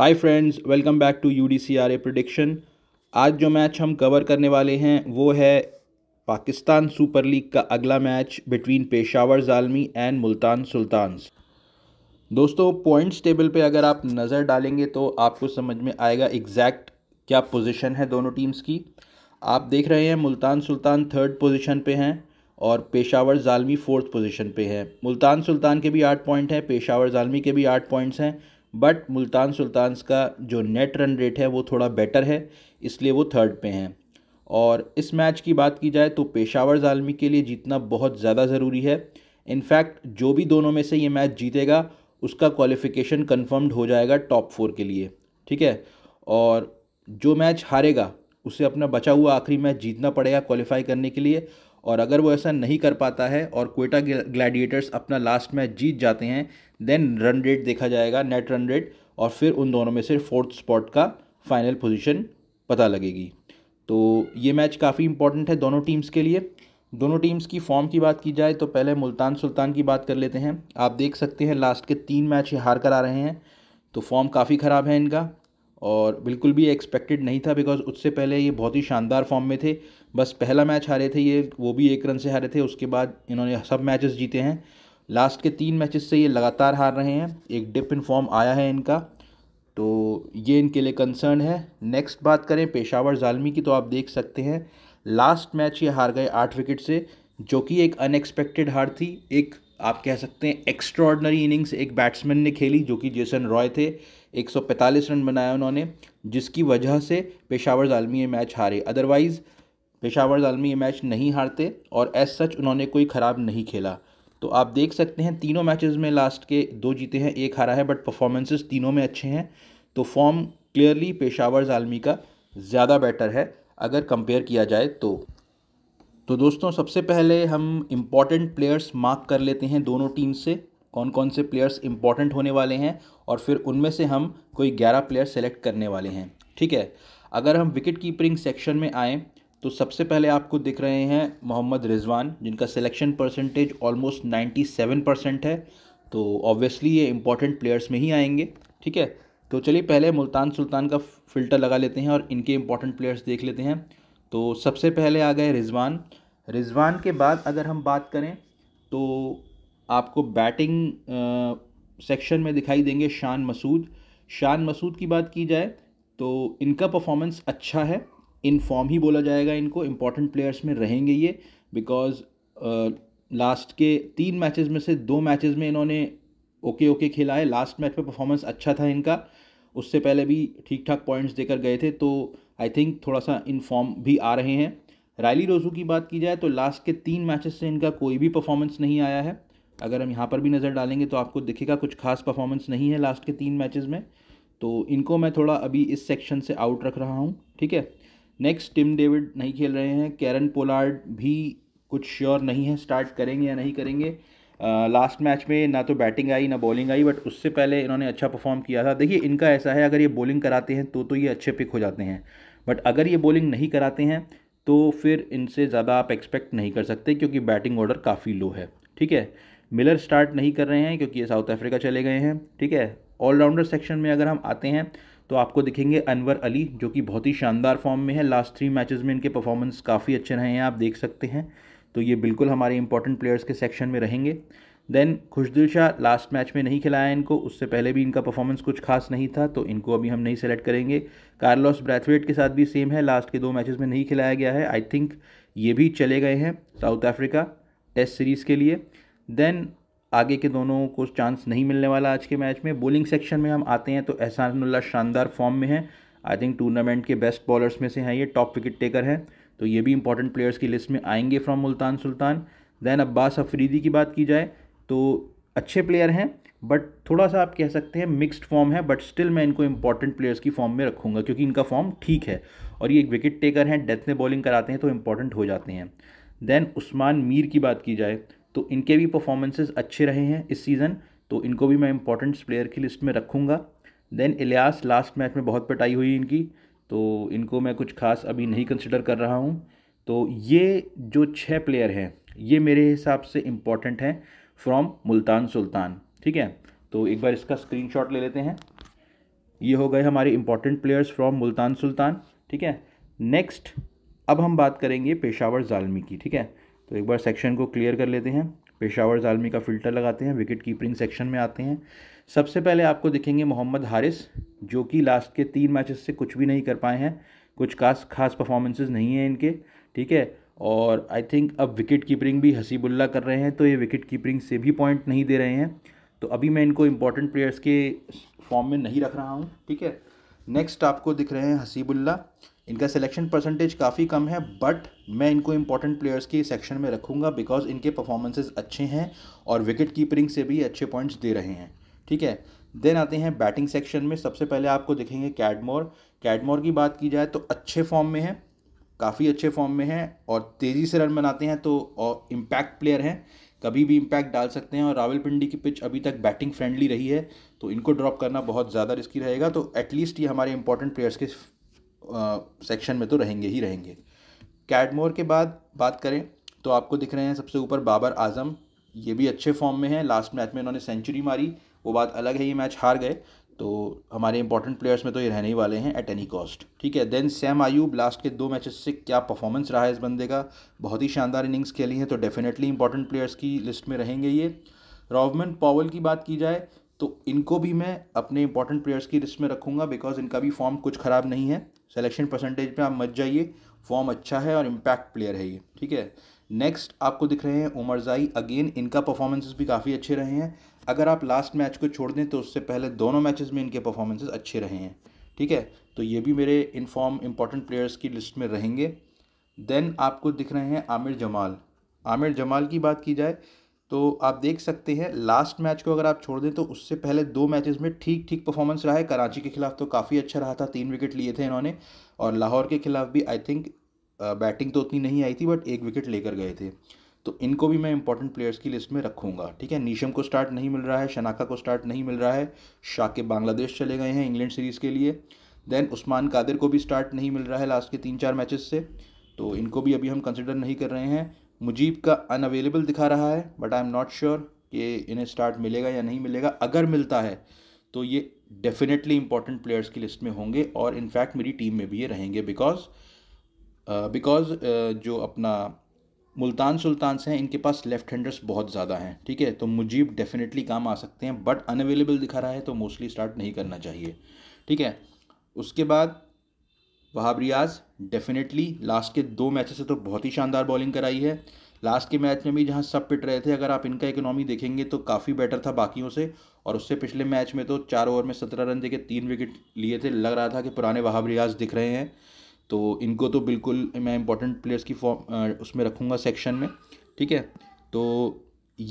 hi friends welcome back to U D C R A आज जो match हम cover करने वाले हैं वो है पाकिस्तान सुपर लीग का अगला match between Peshawar Zalmi and Multan Sultans दोस्तों पॉइंट्स टेबल पे अगर आप नज़र डालेंगे तो आपको समझ में आएगा एग्जैक्ट क्या पोजीशन है दोनों टीम्स की आप देख रहे हैं मुल्तान सुल्तान थर्ड पोजीशन पे हैं और पेशावर जालमी फोर्थ पोजीशन पे है मुल्तान सुल्तान के भी आठ पॉइंट हैं पेशावर जालमी के भी आठ पॉइंट्स हैं बट मुल्तान सुल्तान्स का जो नेट रन रेट है वो थोड़ा बेटर है इसलिए वो थर्ड पे हैं और इस मैच की बात की जाए तो पेशावर ज़ालमी के लिए जीतना बहुत ज़्यादा ज़रूरी है इनफैक्ट जो भी दोनों में से ये मैच जीतेगा उसका क्वालिफिकेशन कन्फर्म्ड हो जाएगा टॉप फोर के लिए ठीक है और जो मैच हारेगा उसे अपना बचा हुआ आखिरी मैच जीतना पड़ेगा क्वालिफाई करने के लिए और अगर वो ऐसा नहीं कर पाता है और कोयटा ग्लैडिएटर्स अपना लास्ट मैच जीत जाते हैं देन रन रेट देखा जाएगा नेट रन रेट और फिर उन दोनों में से फोर्थ स्पॉट का फाइनल पोजीशन पता लगेगी तो ये मैच काफ़ी इंपॉर्टेंट है दोनों टीम्स के लिए दोनों टीम्स की फॉर्म की बात की जाए तो पहले मुल्तान सुल्तान की बात कर लेते हैं आप देख सकते हैं लास्ट के तीन मैच हार कर आ रहे हैं तो फॉर्म काफ़ी ख़राब है इनका और बिल्कुल भी एक्सपेक्टेड नहीं था बिकॉज उससे पहले ये बहुत ही शानदार फॉर्म में थे बस पहला मैच हारे थे ये वो भी एक रन से हारे थे उसके बाद इन्होंने सब मैचेस जीते हैं लास्ट के तीन मैचेस से ये लगातार हार रहे हैं एक डिप इन फॉर्म आया है इनका तो ये इनके लिए कंसर्न है नेक्स्ट बात करें पेशावर जालमी की तो आप देख सकते हैं लास्ट मैच ये हार गए आठ विकेट से जो कि एक अनएक्सपेक्टेड हार थी एक आप कह सकते हैं एक्स्ट्रॉर्डनरी इनिंग्स एक बैट्समैन ने खेली जो कि जेसन रॉय थे 145 रन बनाया उन्होंने जिसकी वजह से पेशावर जालमी ये मैच हारे अदरवाइज़ पेशावर जालमी ये मैच नहीं हारते और एज सच उन्होंने कोई ख़राब नहीं खेला तो आप देख सकते हैं तीनों मैचेस में लास्ट के दो जीते हैं एक हारा है बट परफॉर्मेंसेस तीनों में अच्छे हैं तो फॉर्म क्लियरली पेशावर जालमी का ज़्यादा बेटर है अगर कंपेयर किया जाए तो तो दोस्तों सबसे पहले हम इम्पॉर्टेंट प्लेयर्स मार्क कर लेते हैं दोनों टीम से कौन कौन से प्लेयर्स इम्पॉर्टेंट होने वाले हैं और फिर उनमें से हम कोई ग्यारह प्लेयर सेलेक्ट करने वाले हैं ठीक है अगर हम विकेट कीपरिंग सेक्शन में आएँ तो सबसे पहले आपको दिख रहे हैं मोहम्मद रिजवान जिनका सिलेक्शन परसेंटेज ऑलमोस्ट 97 परसेंट है तो ऑब्वियसली ये इंपॉर्टेंट प्लेयर्स में ही आएंगे ठीक है तो चलिए पहले मुल्तान सुल्तान का फ़िल्टर लगा लेते हैं और इनके इंपॉर्टेंट प्लेयर्स देख लेते हैं तो सबसे पहले आ गए रिजवान रिजवान के बाद अगर हम बात करें तो आपको बैटिंग सेक्शन में दिखाई देंगे शान मसूद शान मसूद की बात की जाए तो इनका परफॉर्मेंस अच्छा है इन फॉर्म ही बोला जाएगा इनको इम्पॉर्टेंट प्लेयर्स में रहेंगे ये बिकॉज लास्ट uh, के तीन मैचेस में से दो मैचेस में इन्होंने ओके ओके खेला है लास्ट मैच में परफॉर्मेंस अच्छा था इनका उससे पहले भी ठीक ठाक पॉइंट्स देकर गए थे तो आई थिंक थोड़ा सा इन फॉर्म भी आ रहे हैं रैली रोजू की बात की जाए तो लास्ट के तीन मैचेस से इनका कोई भी परफॉर्मेंस नहीं आया है अगर हम यहाँ पर भी नज़र डालेंगे तो आपको दिखेगा कुछ खास परफॉर्मेंस नहीं है लास्ट के तीन मैचेस में तो इनको मैं थोड़ा अभी इस सेक्शन से आउट रख रहा हूँ ठीक है नेक्स्ट टिम डेविड नहीं खेल रहे हैं कैरन पोलार्ड भी कुछ श्योर नहीं है स्टार्ट करेंगे या नहीं करेंगे लास्ट uh, मैच में ना तो बैटिंग आई ना बॉलिंग आई बट उससे पहले इन्होंने अच्छा परफॉर्म किया था देखिए इनका ऐसा है अगर ये बॉलिंग कराते हैं तो तो ये अच्छे पिक हो जाते हैं बट अगर ये बॉलिंग नहीं कराते हैं तो फिर इनसे ज़्यादा आप एक्सपेक्ट नहीं कर सकते क्योंकि बैटिंग ऑर्डर काफ़ी लो है ठीक है मिलर स्टार्ट नहीं कर रहे हैं क्योंकि ये साउथ अफ्रीका चले गए हैं ठीक है ऑलराउंडर सेक्शन में अगर हम आते हैं तो आपको दिखेंगे अनवर अली जो कि बहुत ही शानदार फॉर्म में है लास्ट थ्री मैचेस में इनके परफॉर्मेंस काफ़ी अच्छे रहे हैं आप देख सकते हैं तो ये बिल्कुल हमारे इंपॉर्टेंट प्लेयर्स के सेक्शन में रहेंगे then Khushdil Shah last match में नहीं खिलाया इनको उससे पहले भी इनका परफॉर्मेंस कुछ खास नहीं था तो इनको अभी हम नहीं सेलेक्ट करेंगे कार्लोस ब्रैथवेट के साथ भी सेम है लास्ट के दो मैचेस में नहीं खिलाया गया है आई थिंक ये भी चले गए हैं साउथ अफ्रीका टेस्ट सीरीज़ के लिए देन आगे के दोनों को चांस नहीं मिलने वाला आज के मैच में बॉलिंग सेक्शन में हम आते हैं तो एहसानुल्ला शानदार फॉर्म में है आई थिंक टूर्नामेंट के बेस्ट बॉलर्स में से हैं ये टॉप विकेट टेकर हैं तो ये भी इंपॉर्टेंट प्लेयर्स की लिस्ट में आएंगे फ्रॉम मुल्तान सुल्तान दैन अब्बास अफरीदी की बात की जाए तो अच्छे प्लेयर हैं बट थोड़ा सा आप कह सकते हैं मिक्स्ड फॉर्म है बट स्टिल मैं इनको इंपॉर्टेंट प्लेयर्स की फॉर्म में रखूँगा क्योंकि इनका फॉर्म ठीक है और ये एक विकेट टेकर हैं डेथ में बॉलिंग कराते हैं तो इंपॉर्टेंट हो जाते हैं दैन उस्मान मीर की बात की जाए तो इनके भी परफॉर्मेंसेज अच्छे रहे हैं इस सीज़न तो इनको भी मैं इंपॉर्टेंट प्लेयर की लिस्ट में रखूँगा देन इलियास लास्ट मैच में बहुत पिटाई हुई इनकी तो इनको मैं कुछ खास अभी नहीं कंसिडर कर रहा हूँ तो ये जो छः प्लेयर हैं ये मेरे हिसाब से इम्पॉर्टेंट हैं फ्रॉम मुल्तान सुल्तान ठीक है तो एक बार इसका स्क्रीनशॉट ले लेते हैं ये हो गए हमारे important players from Multan Sultan ठीक है नेक्स्ट अब हम बात करेंगे पेशावर जालमी की ठीक है तो एक बार सेक्शन को क्लियर कर लेते हैं पेशावर जालमी का फ़िल्टर लगाते हैं विकेट कीपरिंग सेक्शन में आते हैं सबसे पहले आपको दिखेंगे मोहम्मद हारिस जो कि लास्ट के तीन मैचेस से कुछ भी नहीं कर पाए हैं कुछ खास खास परफॉर्मेंसेज नहीं हैं इनके ठीक है और आई थिंक अब विकेट कीपरिंग भी हसीबुल्ला कर रहे हैं तो ये विकेट कीपरिंग से भी पॉइंट नहीं दे रहे हैं तो अभी मैं इनको इम्पोर्टेंट प्लेयर्स के फॉर्म में नहीं रख रहा हूँ ठीक है नेक्स्ट आपको दिख रहे हैं हसीबुल्ला इनका सिलेक्शन परसेंटेज काफ़ी कम है बट मैं इनको इम्पोर्टेंट प्लेयर्स की सेक्शन में रखूँगा बिकॉज इनके परफॉर्मेंसेज अच्छे हैं और विकेट कीपरिंग से भी अच्छे पॉइंट्स दे रहे हैं ठीक है देन आते हैं बैटिंग सेक्शन में सबसे पहले आपको देखेंगे कैडमोर कैडमोर की बात की जाए तो अच्छे फॉर्म में है काफ़ी अच्छे फॉर्म में है और तेज़ी से रन बनाते हैं तो और इम्पैक्ट प्लेयर हैं कभी भी इम्पैक्ट डाल सकते हैं और रावल पिंडी की पिच अभी तक बैटिंग फ्रेंडली रही है तो इनको ड्रॉप करना बहुत ज़्यादा रिस्की रहेगा तो एटलीस्ट ये हमारे इंपॉर्टेंट प्लेयर्स के सेक्शन में तो रहेंगे ही रहेंगे कैडमोर के बाद बात करें तो आपको दिख रहे हैं सबसे ऊपर बाबर आजम ये भी अच्छे फॉर्म में हैं लास्ट मैच में इन्होंने सेंचुरी मारी वो बात अलग है ये मैच हार गए तो हमारे इंपॉर्टेंट प्लेयर्स में तो ये रहने ही वाले हैं एट एनी कॉस्ट ठीक है देन सैम आयूब लास्ट के दो मैचेस से क्या परफॉर्मेंस रहा है इस बंदे का बहुत ही शानदार इनिंग्स खेली हैं तो डेफिनेटली इंपॉर्टेंट प्लेयर्स की लिस्ट में रहेंगे ये रॉवमन पॉवल की बात की जाए तो इनको भी मैं अपने इंपॉर्टेंट प्लेयर्स की लिस्ट में रखूँगा बिकॉज इनका भी फॉर्म कुछ ख़राब नहीं है सेलेक्शन परसेंटेज पे आप मत जाइए फॉर्म अच्छा है और इम्पैक्ट प्लेयर है ये ठीक है नेक्स्ट आपको दिख रहे हैं उमरजाई अगेन इनका परफॉर्मेंसेस भी काफ़ी अच्छे रहे हैं अगर आप लास्ट मैच को छोड़ दें तो उससे पहले दोनों मैचेस में इनके परफॉर्मेंसेस अच्छे रहे हैं ठीक है तो ये भी मेरे इन फॉर्म इंपॉर्टेंट प्लेयर्स की लिस्ट में रहेंगे देन आपको दिख रहे हैं आमिर जमाल आमिर जमाल की बात की जाए तो आप देख सकते हैं लास्ट मैच को अगर आप छोड़ दें तो उससे पहले दो मैचेस में ठीक ठीक परफॉर्मेंस रहा है कराची के खिलाफ तो काफ़ी अच्छा रहा था तीन विकेट लिए थे इन्होंने और लाहौर के खिलाफ भी आई थिंक बैटिंग तो उतनी नहीं आई थी बट एक विकेट लेकर गए थे तो इनको भी मैं इंपॉर्टेंट प्लेयर्स की लिस्ट में रखूँगा ठीक है नीशम को स्टार्ट नहीं मिल रहा है शनाखा को स्टार्ट नहीं मिल रहा है शाकिब बांग्लादेश चले गए हैं इंग्लैंड सीरीज़ के लिए देन उस्मान कादिर को भी स्टार्ट नहीं मिल रहा है लास्ट के तीन चार मैचेस से तो इनको भी अभी हम कंसिडर नहीं कर रहे हैं मुजीब का अनअवेलेबल दिखा रहा है but I am not sure कि इन्हें स्टार्ट मिलेगा या नहीं मिलेगा अगर मिलता है तो ये डेफिनेटली इंपॉर्टेंट प्लेयर्स की लिस्ट में होंगे और इनफैक्ट मेरी टीम में भी ये रहेंगे बिकॉज बिकॉज uh, uh, जो अपना मुल्तान सुल्तान से हैं इनके पास लेफ्ट हैंडर्स बहुत ज़्यादा हैं ठीक है तो मुजीब डेफिनेटली काम आ सकते हैं बट अनअवेलेबल दिखा रहा है तो मोस्टली स्टार्ट नहीं करना चाहिए ठीक है उसके बाद वहाब रियाज़ डेफिनेटली लास्ट के दो मैचेस से तो बहुत ही शानदार बॉलिंग कराई है लास्ट के मैच में भी जहाँ सब पिट रहे थे अगर आप इनका इकोनॉमी देखेंगे तो काफ़ी बेटर था बाकियों से और उससे पिछले मैच में तो चार ओवर में सत्रह रन देके तीन विकेट लिए थे लग रहा था कि पुराने वहाब रियाज दिख रहे हैं तो इनको तो बिल्कुल मैं इंपॉर्टेंट प्लेयर्स की फॉर्म उसमें रखूँगा सेक्शन में ठीक है तो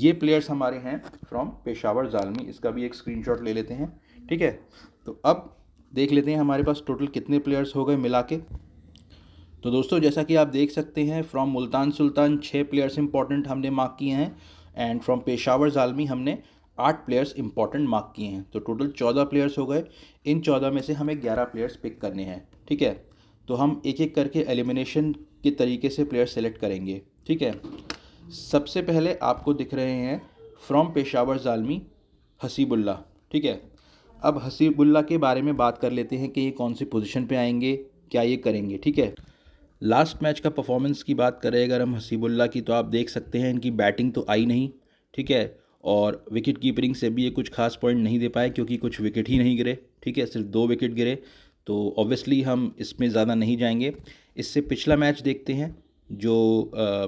ये प्लेयर्स हमारे हैं फ्रॉम पेशावर जालमी इसका भी एक स्क्रीन ले लेते हैं ठीक है तो अब देख लेते हैं हमारे पास टोटल कितने प्लेयर्स हो गए मिला के तो दोस्तों जैसा कि आप देख सकते हैं फ्रॉम मुल्तान सुल्तान छः प्लेयर्स इंपॉर्टेंट हमने मार्क किए हैं एंड फ्रॉम पेशावर जालमी हमने आठ प्लेयर्स इंपॉर्टेंट मार्क किए हैं तो टोटल चौदह प्लेयर्स हो गए इन चौदह में से हमें ग्यारह प्लेयर्स पिक करने हैं ठीक है तो हम एक एक करके एलिमिनेशन के तरीके से प्लेयर सेलेक्ट करेंगे ठीक है सबसे पहले आपको दिख रहे हैं फ्रॉम पेशावर जालमी हसीबुल्ला ठीक है अब हसीबुल्ला के बारे में बात कर लेते हैं कि ये कौन सी पोजीशन पे आएंगे क्या ये करेंगे ठीक है लास्ट मैच का परफॉर्मेंस की बात करें अगर हम हसीबुल्ला की तो आप देख सकते हैं इनकी बैटिंग तो आई नहीं ठीक है और विकेट कीपरिंग से भी ये कुछ खास पॉइंट नहीं दे पाए क्योंकि कुछ विकेट ही नहीं गिरे ठीक है सिर्फ दो विकेट गिरे तो ऑब्वियसली हम इसमें ज़्यादा नहीं जाएंगे इससे पिछला मैच देखते हैं जो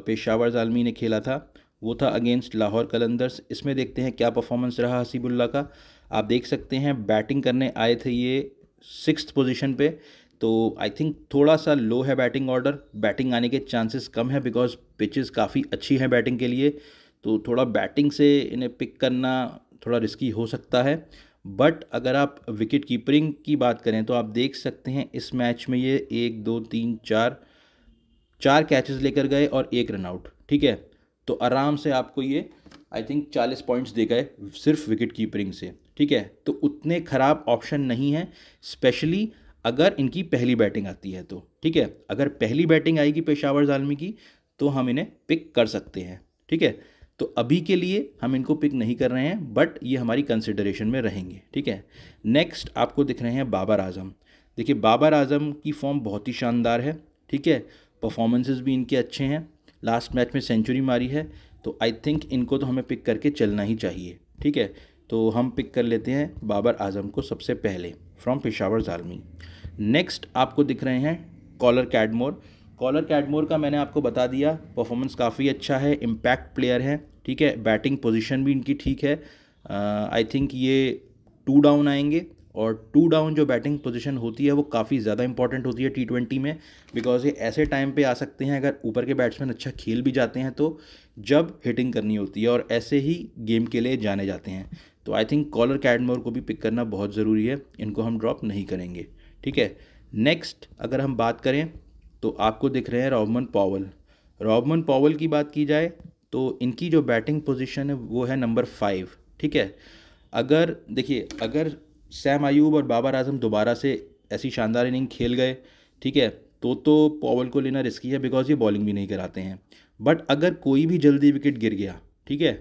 पेशावर जालमी ने खेला था वो था अगेंस्ट लाहौर कलंदर्स इसमें देखते हैं क्या परफॉर्मेंस रहा हसीबुल्ला का आप देख सकते हैं बैटिंग करने आए थे ये सिक्स पोजीशन पे तो आई थिंक थोड़ा सा लो है बैटिंग ऑर्डर बैटिंग आने के चांसेस कम है बिकॉज पिचेस काफ़ी अच्छी हैं बैटिंग के लिए तो थोड़ा बैटिंग से इन्हें पिक करना थोड़ा रिस्की हो सकता है बट अगर आप विकेट कीपरिंग की बात करें तो आप देख सकते हैं इस मैच में ये एक दो तीन चार चार कैचेस लेकर गए और एक रन आउट ठीक है तो आराम से आपको ये आई थिंक चालीस पॉइंट्स दे गए सिर्फ विकेट कीपरिंग से ठीक है तो उतने ख़राब ऑप्शन नहीं है स्पेशली अगर इनकी पहली बैटिंग आती है तो ठीक है अगर पहली बैटिंग आएगी पेशावर जालमी की तो हम इन्हें पिक कर सकते हैं ठीक है तो अभी के लिए हम इनको पिक नहीं कर रहे हैं बट ये हमारी कंसिडरेशन में रहेंगे ठीक है नेक्स्ट आपको दिख रहे हैं बाबर आजम देखिए बाबर आजम की फॉर्म बहुत ही शानदार है ठीक है परफॉर्मेंसेस भी इनके अच्छे हैं लास्ट मैच में सेंचुरी मारी है तो आई थिंक इनको तो हमें पिक करके चलना ही चाहिए ठीक है तो हम पिक कर लेते हैं बाबर आजम को सबसे पहले फ्रॉम पिशावर आर्मी नेक्स्ट आपको दिख रहे हैं कॉलर कैडमोर कॉलर कैडमोर का मैंने आपको बता दिया परफॉर्मेंस काफ़ी अच्छा है इम्पैक्ट प्लेयर है ठीक है बैटिंग पोजिशन भी इनकी ठीक है आई थिंक ये टू डाउन आएंगे और टू डाउन जो बैटिंग पोजीशन होती है वो काफ़ी ज़्यादा इंपॉर्टेंट होती है टी ट्वेंटी में बिकॉज ये ऐसे टाइम पे आ सकते हैं अगर ऊपर के बैट्समैन अच्छा खेल भी जाते हैं तो जब हिटिंग करनी होती है और ऐसे ही गेम के लिए जाने जाते हैं तो आई थिंक कॉलर कैडमोर को भी पिक करना बहुत ज़रूरी है इनको हम ड्रॉप नहीं करेंगे ठीक है नेक्स्ट अगर हम बात करें तो आपको दिख रहे हैं रॉबमन पावल रॉबमन पावल की बात की जाए तो इनकी जो बैटिंग पोजीशन है वो है नंबर फाइव ठीक है अगर देखिए अगर सैम आयूब और बाबर आजम दोबारा से ऐसी शानदार इनिंग खेल गए ठीक है तो तो पॉवल को लेना रिस्की है बिकॉज ये बॉलिंग भी नहीं कराते हैं बट अगर कोई भी जल्दी विकेट गिर गया ठीक है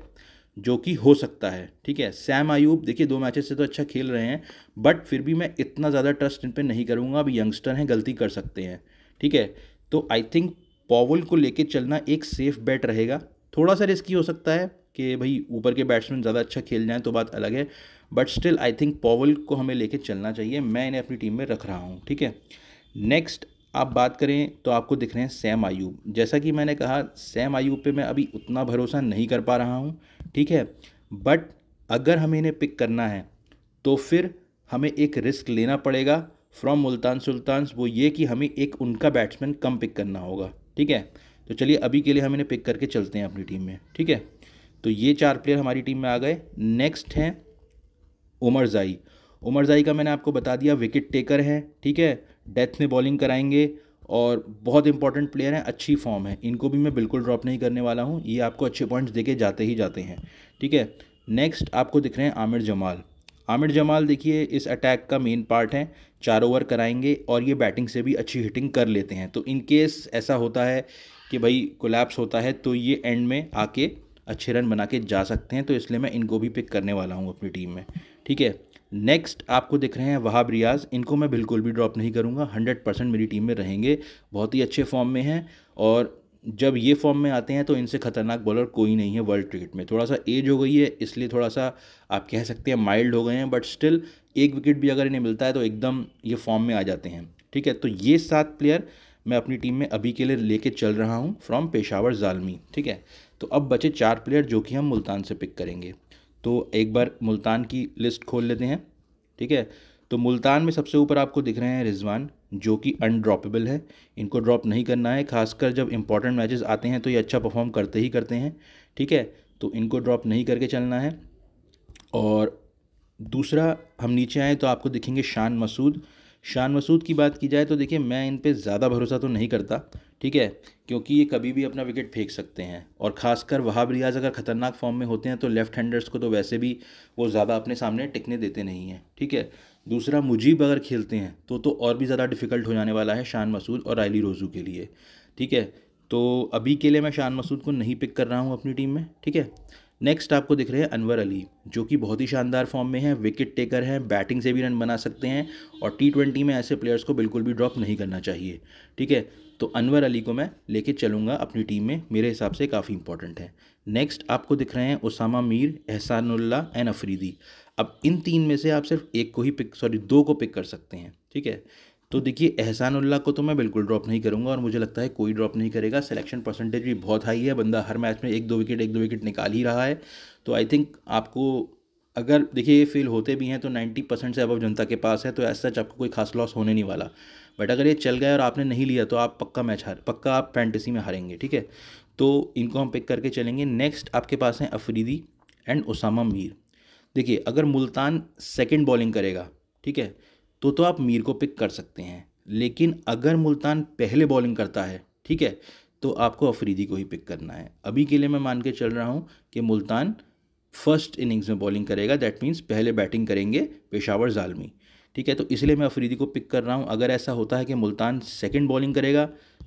जो कि हो सकता है ठीक है सैम आयूब देखिए दो मैचेस से तो अच्छा खेल रहे हैं बट फिर भी मैं इतना ज़्यादा ट्रस्ट इन पर नहीं करूँगा अब यंगस्टर हैं गलती कर सकते हैं ठीक है तो आई थिंक पॉवल को लेके चलना एक सेफ़ बैट रहेगा थोड़ा सा रिस्की हो सकता है कि भाई ऊपर के बैट्समैन ज़्यादा अच्छा खेल जाएँ तो बात अलग है but still I think Powell को हमें लेके चलना चाहिए मैं इन्हें अपनी टीम में रख रहा हूँ ठीक है नेक्स्ट आप बात करें तो आपको दिख रहे हैं सैम आयूब जैसा कि मैंने कहा सैम आयूब पे मैं अभी उतना भरोसा नहीं कर पा रहा हूँ ठीक है बट अगर हमें इन्हें पिक करना है तो फिर हमें एक रिस्क लेना पड़ेगा फ्रॉम मुल्तान सुल्तान्स वो ये कि हमें एक उनका बैट्समैन कम पिक करना होगा ठीक है तो चलिए अभी के लिए हम इन्हें पिक करके चलते हैं अपनी टीम में ठीक है तो ये चार प्लेयर हमारी टीम में आ गए नेक्स्ट हैं उमर जाई उमर जाई का मैंने आपको बता दिया विकेट टेकर हैं ठीक है डेथ में बॉलिंग कराएंगे और बहुत इंपॉर्टेंट प्लेयर हैं अच्छी फॉर्म है इनको भी मैं बिल्कुल ड्रॉप नहीं करने वाला हूँ ये आपको अच्छे पॉइंट्स देके जाते ही जाते हैं ठीक है नेक्स्ट आपको दिख रहे हैं आमिर जमाल आमिर जमाल देखिए इस अटैक का मेन पार्ट है चार ओवर कराएंगे और ये बैटिंग से भी अच्छी हिटिंग कर लेते हैं तो इन केस ऐसा होता है कि भाई कोलैप्स होता है तो ये एंड में आके अच्छे रन बना के जा सकते हैं तो इसलिए मैं इनको भी पिक करने वाला हूँ अपनी टीम में ठीक है नेक्स्ट आपको दिख रहे हैं वहाब रियाज इनको मैं बिल्कुल भी ड्रॉप नहीं करूँगा हंड्रेड परसेंट मेरी टीम में रहेंगे बहुत ही अच्छे फॉर्म में हैं और जब ये फॉर्म में आते हैं तो इनसे ख़तरनाक बॉलर कोई नहीं है वर्ल्ड क्रिकेट में थोड़ा सा एज हो गई है इसलिए थोड़ा सा आप कह सकते हैं माइल्ड हो गए हैं बट स्टिल एक विकेट भी अगर इन्हें मिलता है तो एकदम ये फॉर्म में आ जाते हैं ठीक है तो ये सात प्लेयर मैं अपनी टीम में अभी के लिए लेके चल रहा हूँ फ्रॉम पेशावर जालमी ठीक है तो अब बचे चार प्लेयर जो कि हम मुल्तान से पिक करेंगे तो एक बार मुल्तान की लिस्ट खोल लेते हैं ठीक है तो मुल्तान में सबसे ऊपर आपको दिख रहे हैं रिजवान जो कि अनड्रॉपेबल है इनको ड्रॉप नहीं करना है खासकर जब इंपॉर्टेंट मैचेस आते हैं तो ये अच्छा परफॉर्म करते ही करते हैं ठीक है तो इनको ड्रॉप नहीं करके चलना है और दूसरा हम नीचे आएँ तो आपको दिखेंगे शान मसूद शान मसूद की बात की जाए तो देखिए मैं इन पर ज़्यादा भरोसा तो नहीं करता ठीक है क्योंकि ये कभी भी अपना विकेट फेंक सकते हैं और ख़ासकर वहाब रियाज़ अगर ख़तरनाक फॉर्म में होते हैं तो लेफ्ट हैंडर्स को तो वैसे भी वो ज़्यादा अपने सामने टिकने देते नहीं हैं ठीक है दूसरा मुजीब अगर खेलते हैं तो तो और भी ज़्यादा डिफ़िकल्ट हो जाने वाला है शान मसूद और रायली रोज़ू के लिए ठीक है तो अभी के लिए मैं शान मसूद को नहीं पिक कर रहा हूँ अपनी टीम में ठीक है नेक्स्ट आपको दिख रहे हैं अनवर अली जो कि बहुत ही शानदार फॉर्म में है विकेट टेकर हैं बैटिंग से भी रन बना सकते हैं और टी ट्वेंटी में ऐसे प्लेयर्स को बिल्कुल भी ड्रॉप नहीं करना चाहिए ठीक है तो अनवर अली को मैं लेके चलूँगा अपनी टीम में मेरे हिसाब से काफ़ी इंपॉर्टेंट है नेक्स्ट आपको दिख रहे हैं उसामा मीर एहसानुल्ला एंड अफरीदी अब इन तीन में से आप सिर्फ एक को ही पिक सॉरी दो को पिक कर सकते हैं ठीक है तो देखिए एहसानुल्ला को तो मैं बिल्कुल ड्रॉप नहीं करूंगा और मुझे लगता है कोई ड्रॉप नहीं करेगा सिलेक्शन परसेंटेज भी बहुत हाई है बंदा हर मैच में एक दो विकेट एक दो विकेट निकाल ही रहा है तो आई थिंक आपको अगर देखिए ये फेल होते भी हैं तो नाइन्टी परसेंट से अब जनता के पास है तो ऐसा सच आपको कोई खास लॉस होने नहीं वाला बट अगर ये चल गया और आपने नहीं लिया तो आप पक्का मैच हार पक्का आप फैंटेसी में हारेंगे ठीक है तो इनको हम पिक करके चलेंगे नेक्स्ट आपके पास हैं अफरीदी एंड उसामा मीर देखिए अगर मुल्तान सेकेंड बॉलिंग करेगा ठीक है तो तो आप मीर को पिक कर सकते हैं लेकिन अगर मुल्तान पहले बॉलिंग करता है ठीक है तो आपको अफरीदी को ही पिक करना है अभी के लिए मैं मान के चल रहा हूँ कि मुल्तान फर्स्ट इनिंग्स में बॉलिंग करेगा दैट मीन्स पहले बैटिंग करेंगे पेशावर जालमी ठीक है तो इसलिए मैं अफरीदी को पिक कर रहा हूँ अगर ऐसा होता है कि मुल्तान सेकेंड बॉलिंग करेगा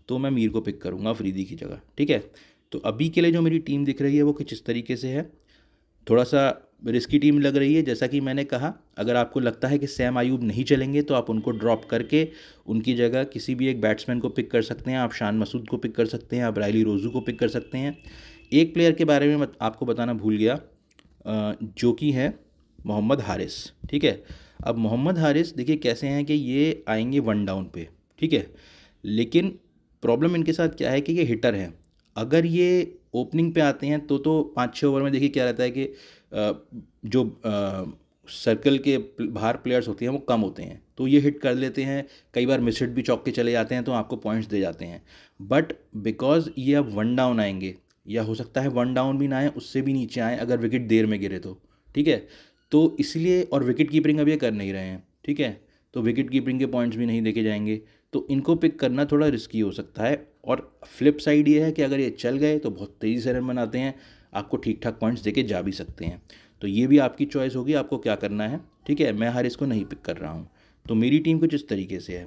तो मैं मीर को पिक करूँगा अफरीदी की जगह ठीक है तो अभी के लिए जो मेरी टीम दिख रही है वो कुछ इस तरीके से है थोड़ा सा रिस्की टीम लग रही है जैसा कि मैंने कहा अगर आपको लगता है कि सैम आयूब नहीं चलेंगे तो आप उनको ड्रॉप करके उनकी जगह किसी भी एक बैट्समैन को पिक कर सकते हैं आप शान मसूद को पिक कर सकते हैं आप रायली रोजू को पिक कर सकते हैं एक प्लेयर के बारे में आपको बताना भूल गया जो कि है मोहम्मद हारिस ठीक है अब मोहम्मद हारिस देखिए कैसे हैं कि ये आएंगे वन डाउन पे ठीक है लेकिन प्रॉब्लम इनके साथ क्या है कि ये हिटर हैं अगर ये ओपनिंग पे आते हैं तो तो पाँच छः ओवर में देखिए क्या रहता है कि जो सर्कल के बाहर प्लेयर्स होते हैं वो कम होते हैं तो ये हिट कर लेते हैं कई बार मिस हिट भी चौक के चले जाते हैं तो आपको पॉइंट्स दे जाते हैं बट बिकॉज ये अब वन डाउन आएंगे या हो सकता है वन डाउन भी ना आए उससे भी नीचे आए अगर विकेट देर में गिरे तो ठीक है तो इसलिए और विकेट कीपिंग अब ये कर नहीं रहे हैं ठीक है तो विकेट कीपिंग के पॉइंट्स भी नहीं देखे जाएंगे तो इनको पिक करना थोड़ा रिस्की हो सकता है और फ्लिप साइड ये है कि अगर ये चल गए तो बहुत तेज़ी से रन बनाते हैं आपको ठीक ठाक पॉइंट्स देके जा भी सकते हैं तो ये भी आपकी चॉइस होगी आपको क्या करना है ठीक है मैं हर इसको नहीं पिक कर रहा हूँ तो मेरी टीम कुछ इस तरीके से है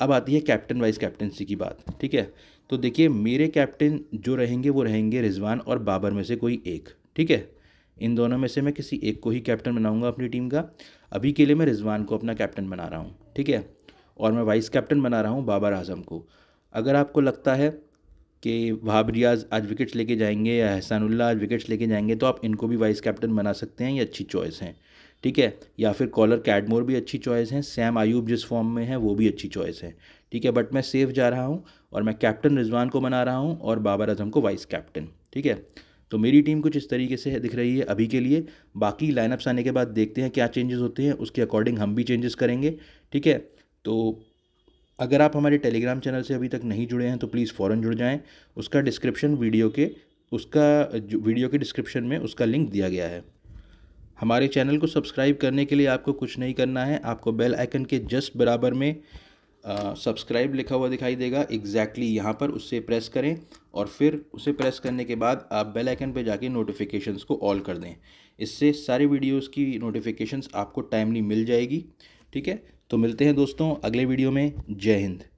अब आती है कैप्टन वाइस कैप्टनसी की बात ठीक है तो देखिए मेरे कैप्टन जो रहेंगे वो रहेंगे रिजवान और बाबर में से कोई एक ठीक है इन दोनों में से मैं किसी एक को ही कैप्टन बनाऊंगा अपनी टीम का अभी के लिए मैं रिजवान को अपना कैप्टन बना रहा हूँ ठीक है और मैं वाइस कैप्टन बना रहा हूँ बाबर आजम को अगर आपको लगता है कि वहाब रियाज आज विकेट्स लेके जाएंगे या एहसानुल्ला आज विकेट्स लेके जाएंगे तो आप इनको भी वाइस कैप्टन बना सकते हैं ये अच्छी चॉइस हैं ठीक है या फिर कॉलर कैडमोर भी अच्छी चॉइस हैं सैम आयूब जिस फॉर्म में है वो भी अच्छी चॉइस है ठीक है बट मैं सेफ जा रहा हूँ और मैं कैप्टन रिजवान को बना रहा हूँ और बाबर आजम को वाइस कैप्टन ठीक है तो मेरी टीम कुछ इस तरीके से दिख रही है अभी के लिए बाकी लाइनअप्स आने के बाद देखते हैं क्या चेंजेस होते हैं उसके अकॉर्डिंग हम भी चेंजेस करेंगे ठीक है तो अगर आप हमारे टेलीग्राम चैनल से अभी तक नहीं जुड़े हैं तो प्लीज़ फ़ौरन जुड़ जाएं उसका डिस्क्रिप्शन वीडियो के उसका वीडियो के डिस्क्रिप्शन में उसका लिंक दिया गया है हमारे चैनल को सब्सक्राइब करने के लिए आपको कुछ नहीं करना है आपको बेल आइकन के जस्ट बराबर में सब्सक्राइब लिखा हुआ दिखाई देगा एग्जैक्टली exactly यहाँ पर उससे प्रेस करें और फिर उसे प्रेस करने के बाद आप बेल आइकन पर जाके नोटिफिकेशंस को ऑल कर दें इससे सारे वीडियोस की नोटिफिकेशंस आपको टाइमली मिल जाएगी ठीक है तो मिलते हैं दोस्तों अगले वीडियो में जय हिंद